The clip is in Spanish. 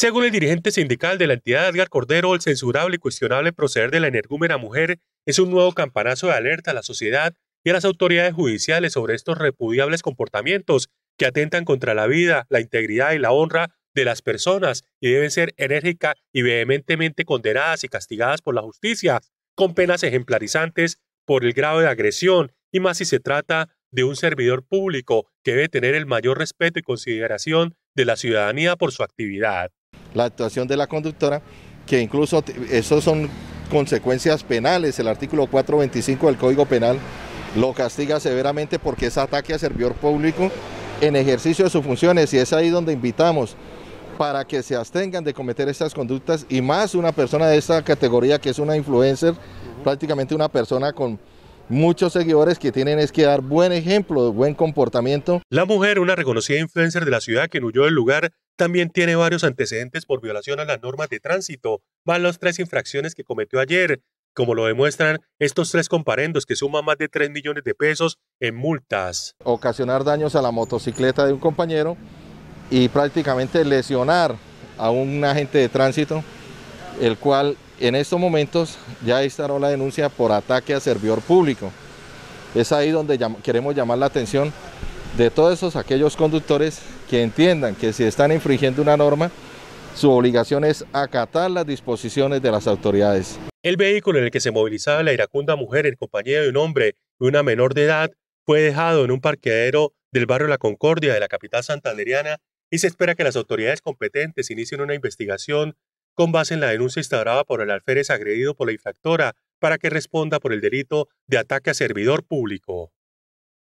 Según el dirigente sindical de la entidad Edgar Cordero, el censurable y cuestionable proceder de la energúmena mujer es un nuevo campanazo de alerta a la sociedad y a las autoridades judiciales sobre estos repudiables comportamientos que atentan contra la vida, la integridad y la honra de las personas y deben ser enérgica y vehementemente condenadas y castigadas por la justicia, con penas ejemplarizantes por el grado de agresión y más si se trata de un servidor público que debe tener el mayor respeto y consideración de la ciudadanía por su actividad la actuación de la conductora, que incluso eso son consecuencias penales, el artículo 425 del Código Penal lo castiga severamente porque es ataque a servidor público en ejercicio de sus funciones y es ahí donde invitamos para que se abstengan de cometer estas conductas y más una persona de esta categoría que es una influencer, prácticamente una persona con muchos seguidores que tienen es que dar buen ejemplo, buen comportamiento. La mujer, una reconocida influencer de la ciudad que huyó del lugar también tiene varios antecedentes por violación a las normas de tránsito, más las tres infracciones que cometió ayer, como lo demuestran estos tres comparendos que suman más de 3 millones de pesos en multas. Ocasionar daños a la motocicleta de un compañero y prácticamente lesionar a un agente de tránsito, el cual en estos momentos ya instaló la denuncia por ataque a servidor público. Es ahí donde queremos llamar la atención de todos esos, aquellos conductores que entiendan que si están infringiendo una norma, su obligación es acatar las disposiciones de las autoridades. El vehículo en el que se movilizaba la iracunda mujer en compañía de un hombre y una menor de edad fue dejado en un parqueadero del barrio La Concordia de la capital santanderiana y se espera que las autoridades competentes inicien una investigación con base en la denuncia instaurada por el alférez agredido por la infractora para que responda por el delito de ataque a servidor público.